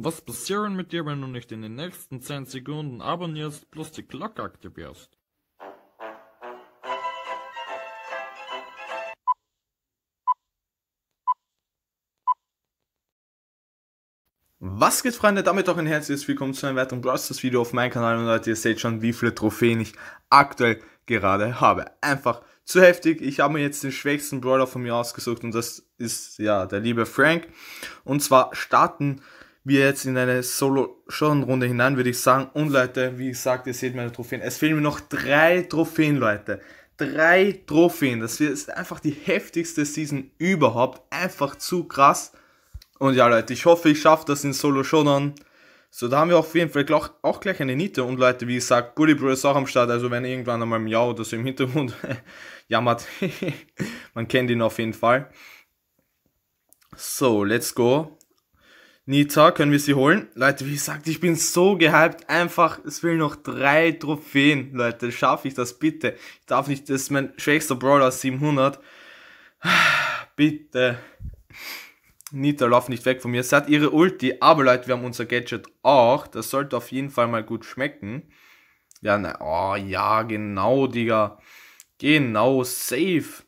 Was passieren mit dir, wenn du nicht in den nächsten 10 Sekunden abonnierst plus die Glocke aktivierst? Was geht Freunde, damit auch ein herzliches Willkommen zu einem weiteren Blasters Video auf meinem Kanal und Leute, ihr seht schon wie viele Trophäen ich aktuell gerade habe. Einfach zu heftig, ich habe mir jetzt den schwächsten Brawler von mir ausgesucht und das ist ja der liebe Frank. Und zwar starten wir jetzt in eine Solo-Schon-Runde hinein, würde ich sagen. Und Leute, wie gesagt, ihr seht meine Trophäen. Es fehlen mir noch drei Trophäen, Leute. Drei Trophäen. Das ist einfach die heftigste Season überhaupt. Einfach zu krass. Und ja, Leute, ich hoffe, ich schaffe das in Solo Shonen. So, da haben wir auf jeden Fall auch, auch gleich eine Niete. Und Leute, wie gesagt, Goody Bro ist auch am Start. Also, wenn irgendwann einmal Miau oder so im Hintergrund jammert, man kennt ihn auf jeden Fall. So, let's go. Nita, können wir sie holen? Leute, wie gesagt, ich bin so gehypt. Einfach, es will noch drei Trophäen, Leute. Schaffe ich das bitte? Ich darf nicht, das ist mein schwächster Brawler, 700. Bitte. Nita, lauf nicht weg von mir. Sie hat ihre Ulti, aber Leute, wir haben unser Gadget auch. Das sollte auf jeden Fall mal gut schmecken. Ja, nein. oh ja, genau, Digga. Genau, safe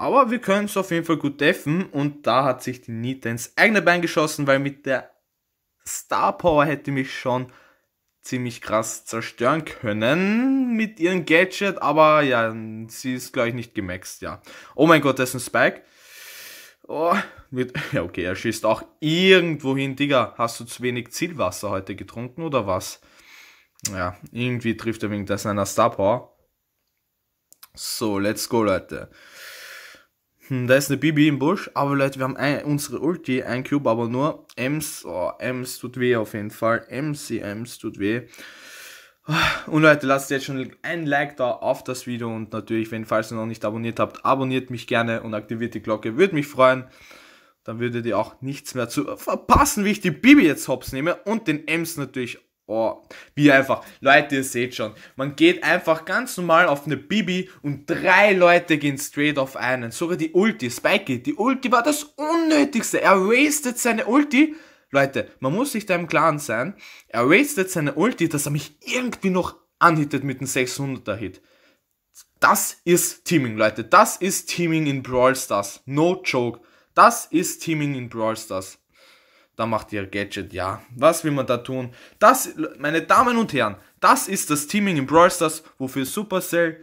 aber wir können es auf jeden Fall gut deffen und da hat sich die Nita ins eigene Bein geschossen, weil mit der Star Power hätte mich schon ziemlich krass zerstören können mit ihrem Gadget, aber ja, sie ist gleich nicht gemaxt, ja. Oh mein Gott, das ist ein Spike. Oh, mit, ja okay, er schießt auch irgendwo hin, Digga. Hast du zu wenig Zielwasser heute getrunken oder was? Ja, irgendwie trifft er wegen seiner Star Power. So, let's go, Leute hm, da ist eine Bibi im Busch, aber Leute, wir haben ein, unsere Ulti, ein Cube, aber nur Ems, oh, Ems tut weh auf jeden Fall, MC Ems tut weh. Und Leute, lasst jetzt schon ein Like da auf das Video und natürlich, wenn falls ihr noch nicht abonniert habt, abonniert mich gerne und aktiviert die Glocke, würde mich freuen. Dann würdet ihr auch nichts mehr zu verpassen, wie ich die Bibi jetzt hops nehme und den Ems natürlich auch. Oh, wie einfach. Leute, ihr seht schon. Man geht einfach ganz normal auf eine Bibi und drei Leute gehen straight auf einen. Sogar die Ulti, Spikey, die Ulti war das Unnötigste. Er wastet seine Ulti. Leute, man muss sich da im Klaren sein. Er wastet seine Ulti, dass er mich irgendwie noch anhittet mit einem 600er Hit. Das ist Teaming, Leute. Das ist Teaming in Brawl Stars. No joke. Das ist Teaming in Brawl Stars da macht ihr Gadget, ja. Was will man da tun? Das, meine Damen und Herren, das ist das Teaming in Brawl Stars, wofür Supercell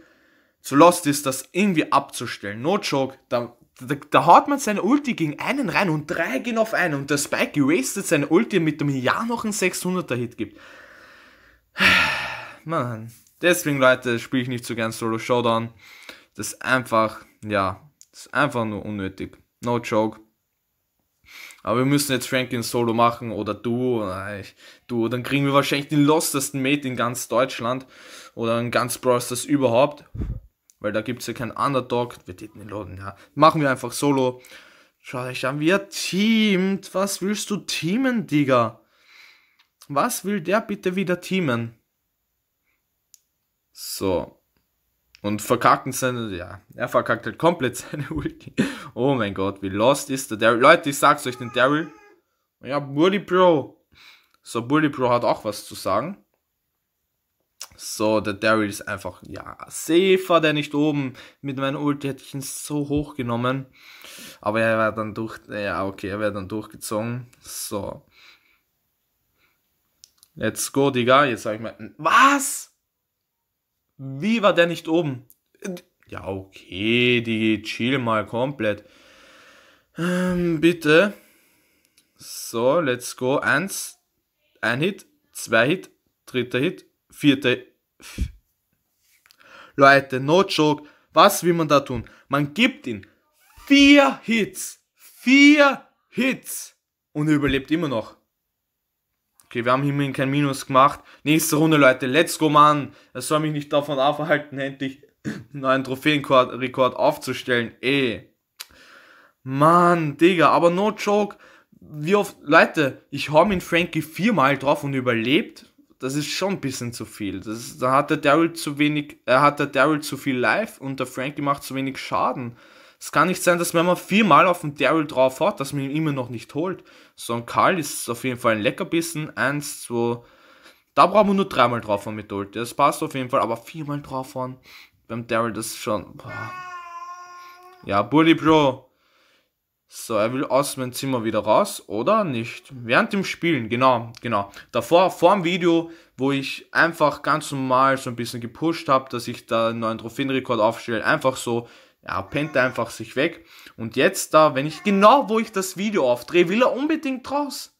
zu lost ist, das irgendwie abzustellen. No joke, da, da, da haut man seine Ulti gegen einen rein und drei gehen auf einen und der Spike wastet seine Ulti, mit dem ja noch einen 600er-Hit gibt. Mann, deswegen, Leute, spiele ich nicht so gern Solo Showdown. Das ist einfach, ja, das ist einfach nur unnötig. No joke. Aber wir müssen jetzt Franklin Solo machen oder du, oder ich, du, dann kriegen wir wahrscheinlich den lostesten Mate in ganz Deutschland oder in ganz Brosters überhaupt, weil da gibt es ja keinen Underdog, wir täten den Loden, ja. Machen wir einfach Solo. Schau euch an, wie teamt. Was willst du teamen, Digga? Was will der bitte wieder teamen? So. Und verkacken seine, ja, er verkackt halt komplett seine Ulti. Oh mein Gott, wie lost ist der Daryl. Leute, ich sag's euch, den Daryl. Ja, Bully Pro. So, Bully Pro hat auch was zu sagen. So, der Daryl ist einfach, ja, safer, der nicht oben. Mit meinem Ulti hätte ich ihn so hoch genommen. Aber er war dann durch, ja, okay, er wäre dann durchgezogen. So. Let's go, Digga. Jetzt sag ich mal, was? Wie war der nicht oben? Ja, okay, die chill mal komplett. Ähm, bitte. So, let's go. Eins, ein Hit, zwei Hit, dritter Hit, vierter. Leute, no joke. Was will man da tun? Man gibt ihn vier Hits. Vier Hits. Und er überlebt immer noch. Okay, wir haben immerhin kein Minus gemacht. Nächste Runde, Leute. Let's go, Mann. Das soll mich nicht davon aufhalten, endlich einen neuen Trophäenrekord aufzustellen. Ey. Eh. Mann, Digga. Aber no joke. Wie oft, Leute, ich hau mit Frankie viermal drauf und überlebt. Das ist schon ein bisschen zu viel. Das, da hat der Daryl zu wenig, er äh, hat der Daryl zu viel Life und der Frankie macht zu wenig Schaden. Es kann nicht sein, dass wenn man viermal auf den Daryl drauf hat, dass man ihn immer noch nicht holt. So ein Karl ist auf jeden Fall ein Leckerbissen. Eins, zwei. Da brauchen wir nur dreimal drauf haben mit Dolte. Das passt auf jeden Fall, aber viermal drauf haben. Beim Daryl, das ist schon. Boah. Ja, Bully Bro. So, er will aus meinem Zimmer wieder raus, oder nicht? Während dem Spielen, genau, genau. Davor, vor dem Video, wo ich einfach ganz normal so ein bisschen gepusht habe, dass ich da einen neuen Trophäenrekord aufstelle, einfach so er pennt einfach sich weg. Und jetzt da, wenn ich genau, wo ich das Video aufdrehe, will er unbedingt raus.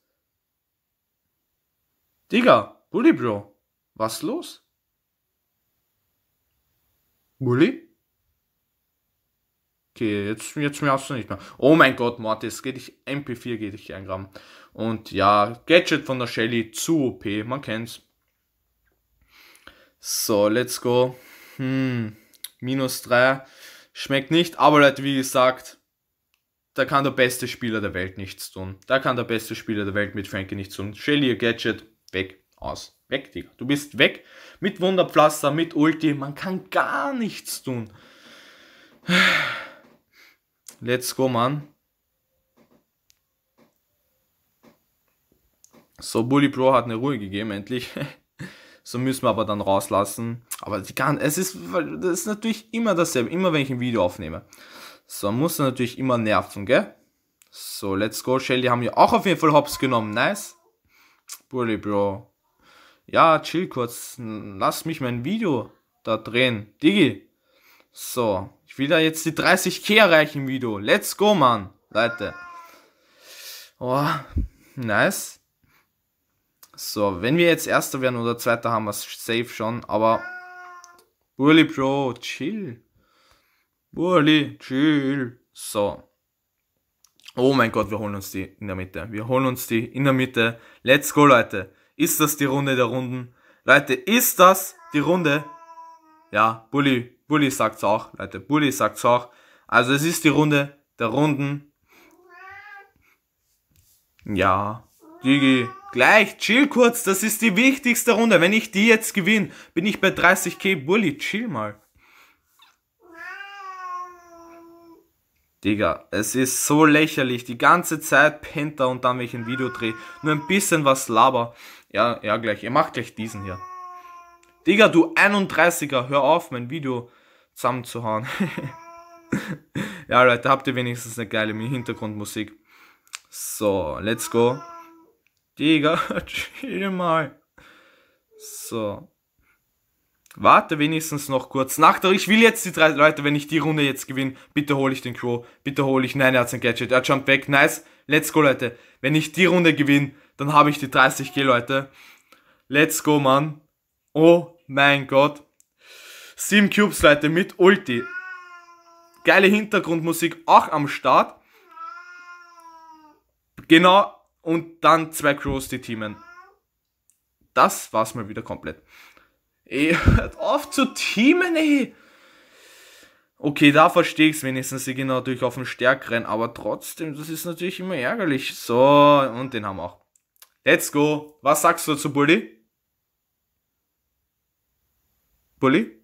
Digga, Bully Bro, was los? Bully? Okay, jetzt, jetzt hast du nicht mehr. Oh mein Gott, Mortis, geht ich MP4 geht ich ein Gramm. Und ja, Gadget von der Shelly zu OP, man kennt's. So, let's go. Hm, minus 3. Schmeckt nicht, aber Leute, halt, wie gesagt, da kann der beste Spieler der Welt nichts tun. Da kann der beste Spieler der Welt mit Frankie nichts tun. Shelly, ihr Gadget, weg, aus. Weg, Digga. Du bist weg. Mit Wunderpflaster, mit Ulti. Man kann gar nichts tun. Let's go, man. So, Bully Pro hat eine Ruhe gegeben, endlich. So müssen wir aber dann rauslassen. Aber die kann, es ist, das ist natürlich immer dasselbe, immer wenn ich ein Video aufnehme. So, muss er natürlich immer nerven, gell? So, let's go. Shelly haben wir auch auf jeden Fall Hops genommen. Nice. Bully, Bro. Ja, chill kurz. Lass mich mein Video da drehen. Digi. So, ich will da jetzt die 30k erreichen im Video. Let's go, Mann. Leute. Oh, nice. So, wenn wir jetzt Erster werden oder Zweiter, haben wir es safe schon, aber... Burli, Bro, chill. Burli, chill. So. Oh mein Gott, wir holen uns die in der Mitte. Wir holen uns die in der Mitte. Let's go, Leute. Ist das die Runde der Runden? Leute, ist das die Runde? Ja, Bulli, Bulli sagt's auch, Leute. Bulli sagt's auch. Also es ist die Runde der Runden. Ja, Digi, Gleich, chill kurz, das ist die wichtigste Runde. Wenn ich die jetzt gewinne, bin ich bei 30k. Bulli, chill mal. Digga, es ist so lächerlich. Die ganze Zeit pennt er und dann, wenn ich ein Video drehe, nur ein bisschen was laber. Ja, ja, gleich. Ihr macht gleich diesen hier. Digga, du 31er, hör auf, mein Video zusammenzuhauen. ja, Leute, habt ihr wenigstens eine geile Hintergrundmusik. So, let's go. Digga, chill mal. So. Warte wenigstens noch kurz. Nach der, ich will jetzt die drei Leute, wenn ich die Runde jetzt gewinne, bitte hole ich den Crow. Bitte hole ich. Nein, er hat sein Gadget. Er jumpt weg. Nice. Let's go, Leute. Wenn ich die Runde gewinne, dann habe ich die 30k, Leute. Let's go, Mann. Oh mein Gott. Sieben Cubes, Leute, mit Ulti. Geile Hintergrundmusik auch am Start. Genau und dann zwei Crows die Teamen. Das war's mal wieder komplett. Ey, hört auf zu teamen, ey! Okay, da verstehe ich's wenigstens. Sie gehen natürlich auf den Stärkeren, aber trotzdem, das ist natürlich immer ärgerlich. So, und den haben wir auch. Let's go. Was sagst du zu Bully? Bully?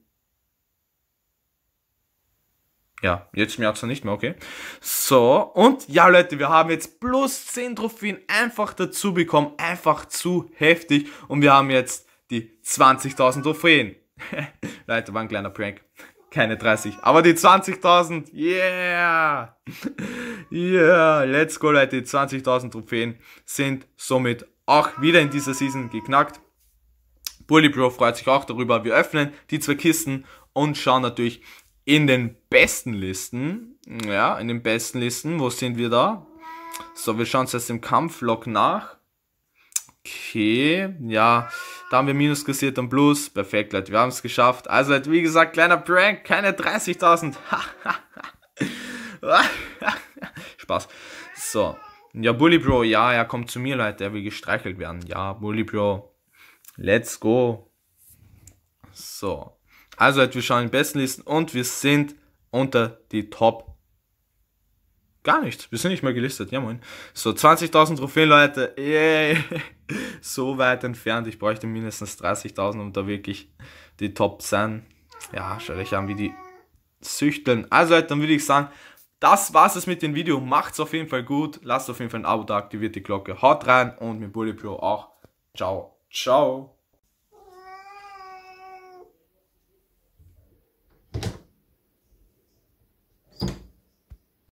Ja, jetzt schmerzt er nicht mehr, okay. So, und ja, Leute, wir haben jetzt plus 10 Trophäen einfach dazu bekommen. Einfach zu heftig. Und wir haben jetzt die 20.000 Trophäen. Leute, war ein kleiner Prank. Keine 30, aber die 20.000. Yeah! yeah, let's go, Leute. Die 20.000 Trophäen sind somit auch wieder in dieser Season geknackt. Bully Bro freut sich auch darüber. Wir öffnen die zwei Kisten und schauen natürlich, in den besten Listen. Ja, in den besten Listen. Wo sind wir da? So, wir schauen uns jetzt im Kampflog nach. Okay, ja, da haben wir Minus kassiert und Plus. Perfekt, Leute, wir haben es geschafft. Also, Leute, wie gesagt, kleiner Prank, keine 30.000. Spaß. So, ja, Bully Bro, ja, er kommt zu mir, Leute, er will gestreichelt werden. Ja, Bully Bro, let's go. So, also halt, wir schauen in die besten Listen und wir sind unter die Top. Gar nichts. Wir sind nicht mehr gelistet. Ja, moin. So, 20.000 Trophäen, Leute. Yay. So weit entfernt. Ich bräuchte mindestens 30.000, um da wirklich die Top sein. Ja, schau euch an, wie die süchteln. Also Leute, dann würde ich sagen, das war's es mit dem Video. Macht's auf jeden Fall gut. Lasst auf jeden Fall ein Abo da, aktiviert die Glocke. Haut rein und mit Bully Pro auch. Ciao, ciao.